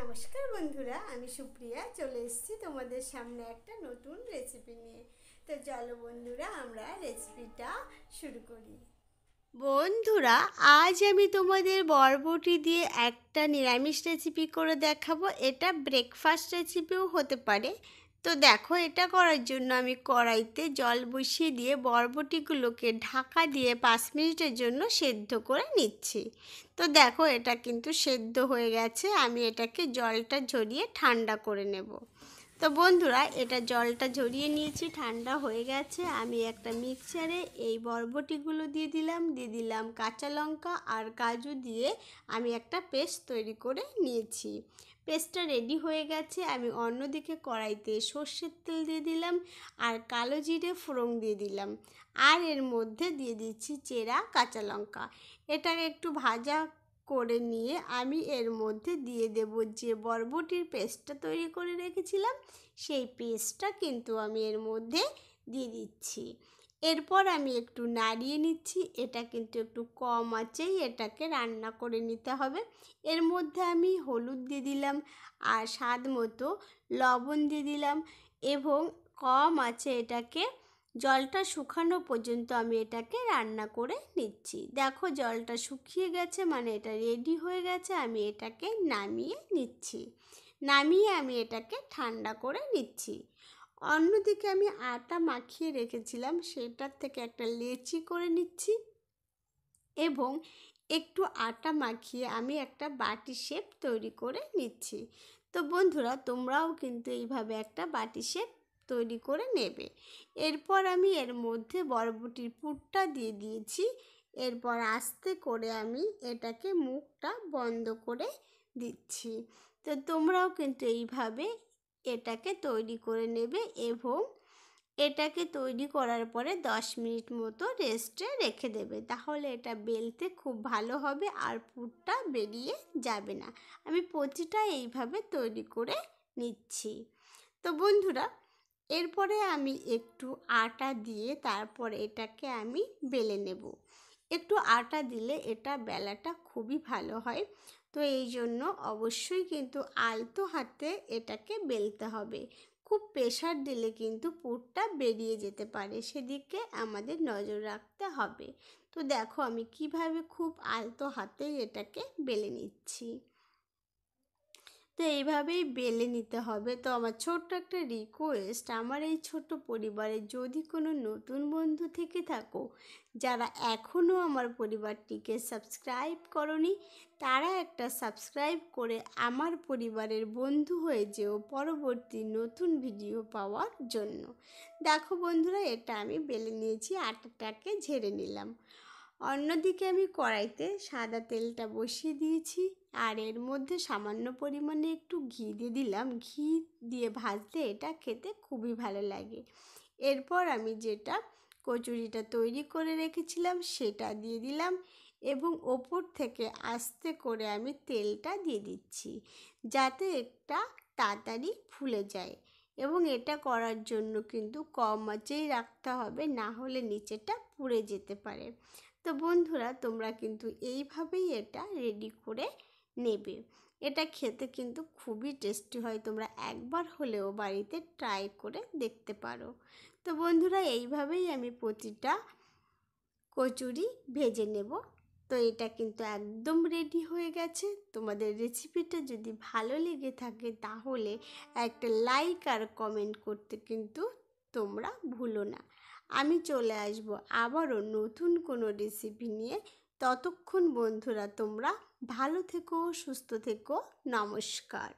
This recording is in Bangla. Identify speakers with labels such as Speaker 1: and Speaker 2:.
Speaker 1: নমস্কার বন্ধুরা আমি সুপ্রিয়া চলে এসেছি তোমাদের সামনে একটা নতুন রেসিপি নিয়ে তো চলো বন্ধুরা আমরা রেসিপিটা শুরু করি বন্ধুরা আজ আমি তোমাদের বরবটি দিয়ে একটা নিরামিষ রেসিপি করে দেখাবো এটা ব্রেকফাস্ট রেসিপিও হতে পারে তো দেখো এটা করার জন্য আমি কড়াইতে জল বসিয়ে দিয়ে বরবটিগুলোকে ঢাকা দিয়ে পাঁচ মিনিটের জন্য সেদ্ধ করে নিচ্ছি তো দেখো এটা কিন্তু সেদ্ধ হয়ে গেছে আমি এটাকে জলটা ঝরিয়ে ঠান্ডা করে নেব তো বন্ধুরা এটা জলটা ঝরিয়ে নিয়েছি ঠান্ডা হয়ে গেছে আমি একটা মিক্সচারে এই বরবটিগুলো দিয়ে দিলাম দিয়ে দিলাম কাঁচা লঙ্কা আর কাজু দিয়ে আমি একটা পেস্ট তৈরি করে নিয়েছি পেস্টটা রেডি হয়ে গেছে আমি অন্যদিকে কড়াইতে সর্ষের তেল দিয়ে দিলাম আর কালো জিরে ফোড়ং দিয়ে দিলাম আর এর মধ্যে দিয়ে দিচ্ছি চেরা কাঁচা লঙ্কা এটাকে একটু ভাজা করে নিয়ে আমি এর মধ্যে দিয়ে দেব যে বরবটির পেস্টটা তৈরি করে রেখেছিলাম সেই পেস্টটা কিন্তু আমি এর মধ্যে দিয়ে দিচ্ছি এরপর আমি একটু নাড়িয়ে নিচ্ছি এটা কিন্তু একটু কম আছেই এটাকে রান্না করে নিতে হবে এর মধ্যে আমি হলুদ দিয়ে দিলাম আর স্বাদ মতো লবণ দিয়ে দিলাম এবং কম আছে এটাকে জলটা শুকানো পর্যন্ত আমি এটাকে রান্না করে নিচ্ছি দেখো জলটা শুকিয়ে গেছে মানে এটা রেডি হয়ে গেছে আমি এটাকে নামিয়ে নিচ্ছি নামিয়ে আমি এটাকে ঠান্ডা করে নিচ্ছি অন্যদিকে আমি আটা মাখিয়ে রেখেছিলাম সেটার থেকে একটা লেচি করে নিচ্ছি এবং একটু আটা মাখিয়ে আমি একটা বাটি শেপ তৈরি করে নিচ্ছি তো বন্ধুরা তোমরাও কিন্তু এইভাবে একটা বাটি শেপ তৈরি করে নেবে এরপর আমি এর মধ্যে বরবটির পুরটা দিয়ে দিয়েছি এরপর আস্তে করে আমি এটাকে মুখটা বন্ধ করে দিচ্ছি তো তোমরাও কিন্তু এইভাবে এটাকে তৈরি করে নেবে এবং এটাকে তৈরি করার পরে দশ মিনিট মতো রেস্টে রেখে দেবে তাহলে এটা বেলতে খুব ভালো হবে আর পুরটা বেরিয়ে যাবে না আমি প্রতিটা এইভাবে তৈরি করে নিচ্ছি তো বন্ধুরা এরপরে আমি একটু আটা দিয়ে তারপর এটাকে আমি বেলে নেব একটু আটা দিলে এটা বেলাটা খুবই ভালো হয় তো এই জন্য অবশ্যই কিন্তু আলতো হাতে এটাকে বেলতে হবে খুব প্রেশার দিলে কিন্তু পুরটা বেরিয়ে যেতে পারে সেদিকে আমাদের নজর রাখতে হবে তো দেখো আমি কিভাবে খুব আলতো হাতে এটাকে বেলে নিচ্ছি তো এইভাবেই বেলে নিতে হবে তো আমার ছোট্ট একটা রিকোয়েস্ট আমার এই ছোট পরিবারে যদি কোনো নতুন বন্ধু থেকে থাকো যারা এখনও আমার পরিবারটিকে সাবস্ক্রাইব করনি তারা একটা সাবস্ক্রাইব করে আমার পরিবারের বন্ধু হয়ে যেও পরবর্তী নতুন ভিডিও পাওয়ার জন্য দেখো বন্ধুরা এটা আমি বেলে নিয়েছি আটাটাকে ঝেড়ে নিলাম অন্যদিকে আমি কড়াইতে সাদা তেলটা বসিয়ে দিয়েছি আর এর মধ্যে সামান্য পরিমাণে একটু ঘি দিয়ে দিলাম ঘি দিয়ে ভাজতে এটা খেতে খুবই ভালো লাগে এরপর আমি যেটা কচুরিটা তৈরি করে রেখেছিলাম সেটা দিয়ে দিলাম এবং ওপর থেকে আস্তে করে আমি তেলটা দিয়ে দিচ্ছি যাতে একটা তাড়াতাড়ি ফুলে যায় এবং এটা করার জন্য কিন্তু কম আঁচেই রাখতে হবে না হলে নিচেটা পুড়ে যেতে পারে তো বন্ধুরা তোমরা কিন্তু এইভাবেই এটা রেডি করে নেবে এটা খেতে কিন্তু খুবই টেস্টি হয় তোমরা একবার হলেও বাড়িতে ট্রাই করে দেখতে পারো তো বন্ধুরা এইভাবেই আমি প্রতিটা কচুরি ভেজে নেব তো এটা কিন্তু একদম রেডি হয়ে গেছে তোমাদের রেসিপিটা যদি ভালো লেগে থাকে তাহলে একটা লাইক আর কমেন্ট করতে কিন্তু তোমরা ভুলো না আমি চলে আসব আবারও নতুন কোনো রেসিপি নিয়ে ততক্ষণ বন্ধুরা তোমরা ভালো থেকো সুস্থ থেকো নমস্কার